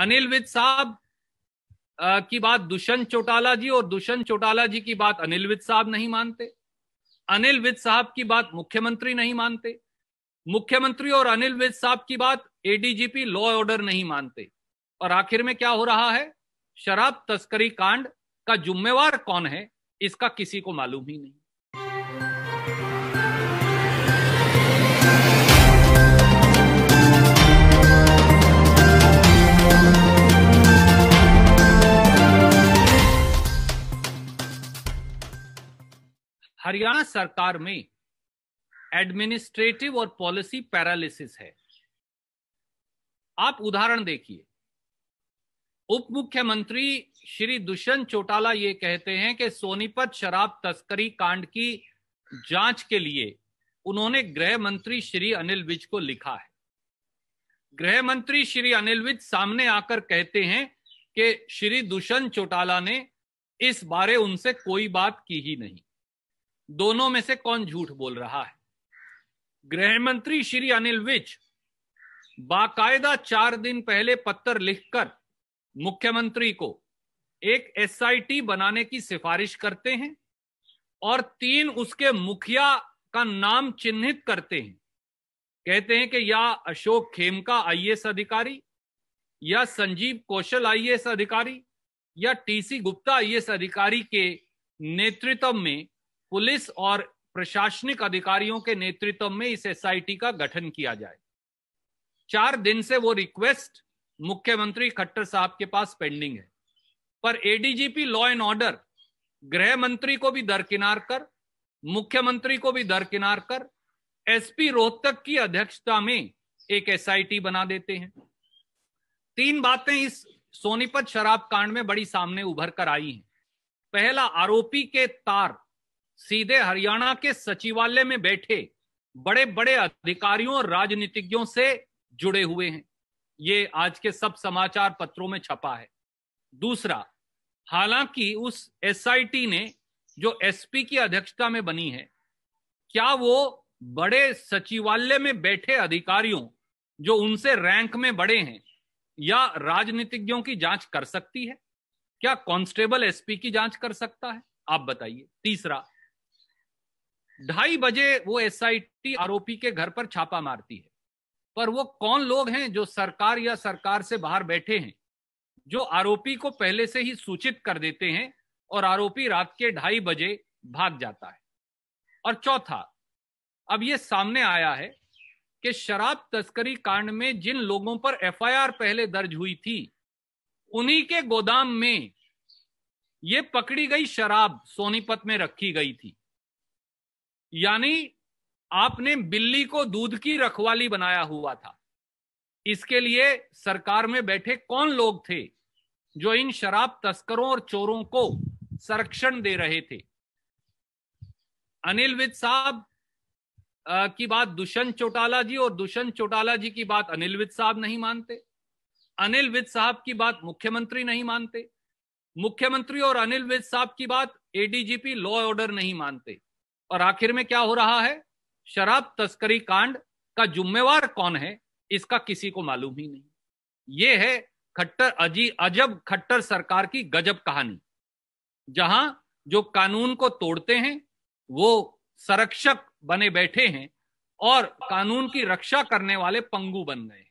अनिल विज साहब की बात दुष्यंत चौटाला जी और दुष्यंत चौटाला जी की बात अनिल विज साहब नहीं मानते अनिल विज साहब की बात मुख्यमंत्री नहीं मानते मुख्यमंत्री और अनिल विज साहब की बात एडीजीपी लॉ ऑर्डर नहीं मानते और आखिर में क्या हो रहा है शराब तस्करी कांड का जुम्मेवार कौन है इसका किसी को मालूम ही नहीं हरियाणा सरकार में एडमिनिस्ट्रेटिव और पॉलिसी पैरालिसिस है आप उदाहरण देखिए उप मुख्यमंत्री श्री दुष्यंत चौटाला ये कहते हैं कि सोनीपत शराब तस्करी कांड की जांच के लिए उन्होंने गृह मंत्री श्री अनिल विज को लिखा है गृह मंत्री श्री अनिल विज सामने आकर कहते हैं कि श्री दुष्यंत चौटाला ने इस बारे उनसे कोई बात की ही नहीं दोनों में से कौन झूठ बोल रहा है गृह मंत्री श्री अनिल विज बाकायदा चार दिन पहले पत्र लिखकर मुख्यमंत्री को एक एसआईटी बनाने की सिफारिश करते हैं और तीन उसके मुखिया का नाम चिन्हित करते हैं कहते हैं कि या अशोक खेमका आई आईएएस अधिकारी या संजीव कौशल आईएएस अधिकारी या टीसी गुप्ता आईएएस अधिकारी के नेतृत्व में पुलिस और प्रशासनिक अधिकारियों के नेतृत्व में इस एसआईटी का गठन किया जाए चार दिन से वो रिक्वेस्ट मुख्यमंत्री खट्टर साहब के पास पेंडिंग है पर एडीजीपी लॉ एंड ऑर्डर गृह मंत्री को भी दरकिनार कर मुख्यमंत्री को भी दरकिनार कर एसपी रोहतक की अध्यक्षता में एक एसआईटी बना देते हैं तीन बातें इस सोनीपत शराब कांड में बड़ी सामने उभर कर आई हैं पहला आरोपी के तार सीधे हरियाणा के सचिवालय में बैठे बड़े बड़े अधिकारियों और राजनीतिज्ञों से जुड़े हुए हैं ये आज के सब समाचार पत्रों में छपा है दूसरा हालांकि उस एसआईटी ने जो एसपी की अध्यक्षता में बनी है क्या वो बड़े सचिवालय में बैठे अधिकारियों जो उनसे रैंक में बड़े हैं या राजनीतिज्ञों की जांच कर सकती है क्या कांस्टेबल एसपी की जांच कर सकता है आप बताइए तीसरा ढाई बजे वो एस आरोपी के घर पर छापा मारती है पर वो कौन लोग हैं जो सरकार या सरकार से बाहर बैठे हैं जो आरोपी को पहले से ही सूचित कर देते हैं और आरोपी रात के ढाई बजे भाग जाता है और चौथा अब ये सामने आया है कि शराब तस्करी कांड में जिन लोगों पर एफआईआर पहले दर्ज हुई थी उन्हीं के गोदाम में ये पकड़ी गई शराब सोनीपत में रखी गई थी यानी आपने बिल्ली को दूध की रखवाली बनाया हुआ था इसके लिए सरकार में बैठे कौन लोग थे जो इन शराब तस्करों और चोरों को संरक्षण दे रहे थे अनिल विज साहब की बात दुष्यंत चौटाला जी और दुष्यंत चौटाला जी की बात अनिल विज साहब नहीं मानते अनिल विज साहब की बात मुख्यमंत्री नहीं मानते मुख्यमंत्री और अनिल विज साहब की बात एडीजीपी लॉ ऑर्डर नहीं मानते और आखिर में क्या हो रहा है शराब तस्करी कांड का जुम्मेवार कौन है इसका किसी को मालूम ही नहीं ये है खट्टर अजी अजब खट्टर सरकार की गजब कहानी जहां जो कानून को तोड़ते हैं वो संरक्षक बने बैठे हैं और कानून की रक्षा करने वाले पंगू बन गए हैं